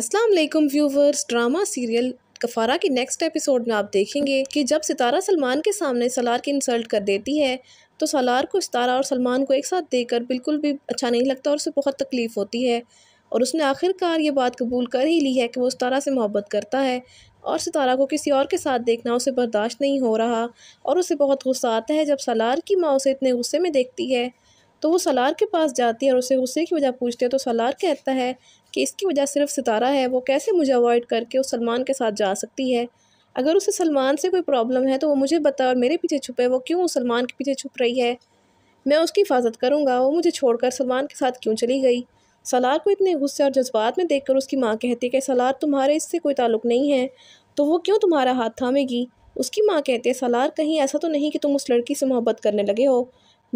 अस्सलाम वालेकुम viewers drama serial कफारा की नेक्स्ट एपिसोड में आप देखेंगे कि जब सितारा सलमान के सामने सलार की इंसल्ट कर देती है तो सलार को सितारा और सलमान को एक साथ देकर बिल्कुल भी अच्छा नहीं लगता और उसे बहुत तकलीफ़ होती है और उसने आखिरकार ये बात कबूल कर ही ली है कि वो सितारा से मोहब्बत करता है और सितारा को किसी और के साथ देखना उसे बर्दाश्त नहीं हो रहा और उसे बहुत गुस्सा आता है जब सलार की माँ उसे इतने गुस्से में देखती है तो वो सलार के पास जाती है और उसे गुस्से की वजह पूछती है तो सलार कहता है कि इसकी वजह सिर्फ सितारा है वो कैसे मुझे अवॉइड करके उस सलमान के साथ जा सकती है अगर उसे सलमान से कोई प्रॉब्लम है तो वो मुझे बता और मेरे पीछे छुपे वो क्यों सलमान के पीछे छुप रही है मैं उसकी हिफाजत करूँगा वो मुझे छोड़कर सलमान के साथ क्यों चली गई सलार को इतने गुस्से और जज्बात में देखकर उसकी माँ कहती है कि सलार तुम्हारे इससे कोई ताल्लुक नहीं है तो वो क्यों तुम्हारा हाथ थामेगी उसकी माँ कहती है सलार कहीं ऐसा तो नहीं कि तुम उस लड़की से मोहब्बत करने लगे हो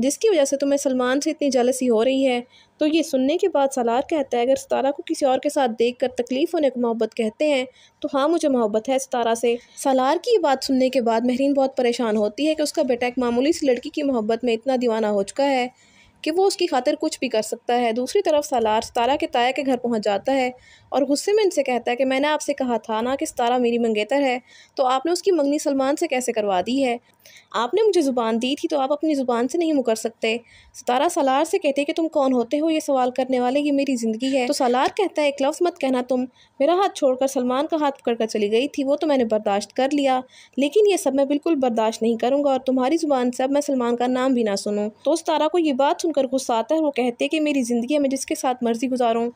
जिसकी वजह से तुम्हें सलमान से इतनी जलसी हो रही है तो ये सुनने के बाद सलार कहता है अगर सतारा को किसी और के साथ देख कर तकलीफ़ होने को मोहब्बत कहते हैं तो हाँ मुझे मोहब्बत है सतारा से सलार की ये बात सुनने के बाद महरीन बहुत परेशान होती है कि उसका बेटा एक मामूली सी लड़की की मोहब्बत में इतना दीवाना हो चुका है कि वो उसकी खातिर कुछ भी कर सकता है दूसरी तरफ सालार सतारा के ताया के घर पहुंच जाता है और गुस्से में इनसे कहता है कि मैंने आपसे कहा था ना कि सतारा मेरी मंगेतर है तो आपने उसकी मंगनी सलमान से कैसे करवा दी है आपने मुझे ज़ुबान दी थी तो आप अपनी ज़ुबान से नहीं मुकर सकते सतारा सालार से कहते कि तुम कौन होते हो ये सवाल करने वाले ये मेरी ज़िंदगी है तो सालार कहता है एक लफ्ज़ मत कहना तुम मेरा हाथ छोड़कर सलमान का हाथ कर चली गई थी वो तो मैंने बर्दाश्त कर लिया लेकिन ये सब मैं बिल्कुल बर्दाश्त नहीं करूँगा और तुम्हारी ज़ुबान से अब मैं सलमान का नाम भी ना सुनूँ तो सतारा को ये बात सुनकर गुस्सा आता है वो कहते हैं कि मेरी ज़िंदगी है मैं जिसके साथ मर्ज़ी गुजारूँ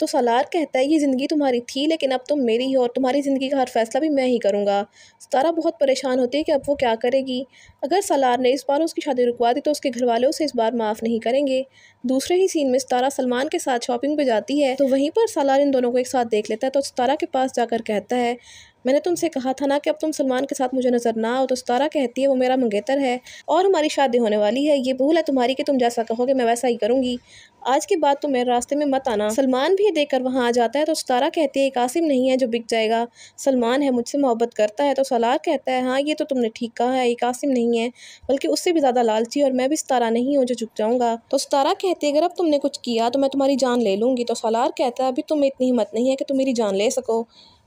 तो सलार कहता है ये ज़िंदगी तुम्हारी थी लेकिन अब तुम मेरी ही और तुम्हारी ज़िंदगी का हर फैसला भी मैं ही करूँगा सतारा बहुत परेशान होती है कि अब वो क्या करेगी अगर सलार ने इस बार उसकी शादी रुकवा दी तो उसके घर वाले उसे इस बार माफ़ नहीं करेंगे दूसरे ही सीन में सतारा सलमान के साथ शॉपिंग पर जाती है तो वहीं पर सलार इन दोनों को एक साथ देख लेता है तो सतारा के पास जाकर कहता है मैंने तुमसे कहा था ना कि अब तुम सलमान के साथ मुझे नज़र ना आओ तो सतारा कहती है वो मेरा मंगेतर है और हमारी शादी होने वाली है ये भूल है तुम्हारी कि तुम जैसा कहोगे मैं वैसा ही करूँगी आज के बाद तुम मेरे रास्ते में मत आना सलमान भी देख कर वहाँ आ जाता है तो सतारा कहती है एक आसिम नहीं है जो बिक जाएगा सलमान है मुझसे मोहब्बत करता है तो सलार कहता है हाँ ये तो तुमने ठीक कहा है एक आसिम नहीं है बल्कि उससे भी ज़्यादा लालची और मैं भी सतारा नहीं हूँ जो झुक जाऊँगा तो सतारा कहती है अगर अब तुमने कुछ किया तो मैं तुम्हारी जान ले लूँगी तो सलार कहता है अभी तुम्हें इतनी हिम्मत नहीं है कि तुम मेरी जान ले सको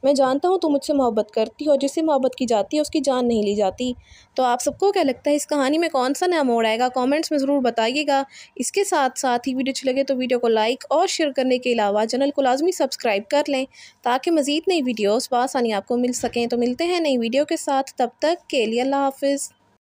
मैं जानता हूँ तुम मुझसे मोहब्बत करती हो जिससे मोहब्बत की जाती है उसकी जान नहीं ली जाती तो आप सबको क्या लगता है इस कहानी में कौन सा नया मोड़ आएगा कमेंट्स में ज़रूर बताइएगा इसके साथ साथ ही वीडियो अच्छी लगे तो वीडियो को लाइक और शेयर करने के अलावा चैनल को लाजमी सब्सक्राइब कर लें ताकि मज़ीद नई वीडियोज़ बसानी आपको मिल सकें तो मिलते हैं नई वीडियो के साथ तब तक के लिए अल्लाह हाफिज़